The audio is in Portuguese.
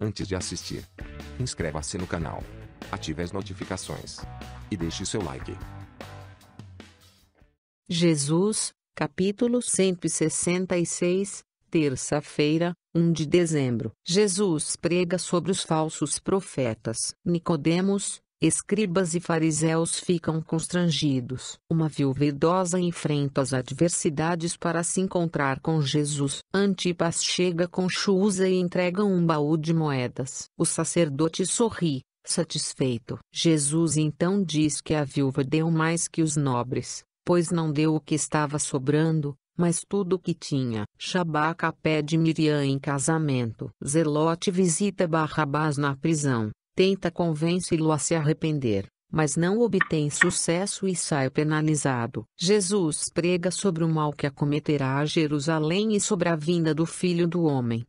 Antes de assistir, inscreva-se no canal, ative as notificações e deixe seu like. Jesus, capítulo 166, terça-feira, 1 de dezembro. Jesus prega sobre os falsos profetas. Nicodemos, Escribas e fariseus ficam constrangidos. Uma viúva idosa enfrenta as adversidades para se encontrar com Jesus. Antipas chega com Chusa e entrega um baú de moedas. O sacerdote sorri, satisfeito. Jesus então diz que a viúva deu mais que os nobres, pois não deu o que estava sobrando, mas tudo o que tinha. Shabaca pede Miriam em casamento. Zelote visita Barrabás na prisão tenta convence-lo a se arrepender, mas não obtém sucesso e sai penalizado. Jesus prega sobre o mal que acometerá a Jerusalém e sobre a vinda do Filho do Homem.